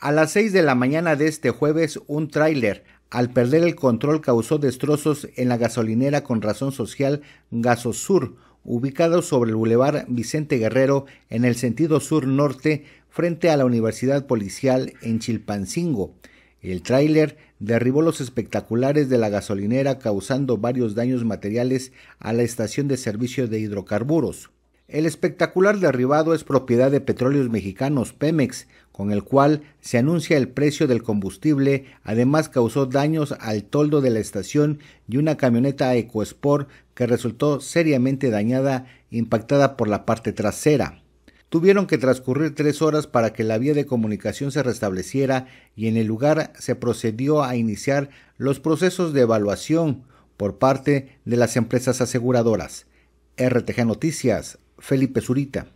A las 6 de la mañana de este jueves, un tráiler, al perder el control, causó destrozos en la gasolinera con razón social Gasosur, ubicado sobre el bulevar Vicente Guerrero en el sentido sur-norte, frente a la Universidad Policial en Chilpancingo. El tráiler derribó los espectaculares de la gasolinera causando varios daños materiales a la estación de servicio de hidrocarburos. El espectacular derribado es propiedad de Petróleos Mexicanos Pemex, con el cual se anuncia el precio del combustible, además causó daños al toldo de la estación y una camioneta EcoSport que resultó seriamente dañada, impactada por la parte trasera. Tuvieron que transcurrir tres horas para que la vía de comunicación se restableciera y en el lugar se procedió a iniciar los procesos de evaluación por parte de las empresas aseguradoras. RTG Noticias Felipe Zurita.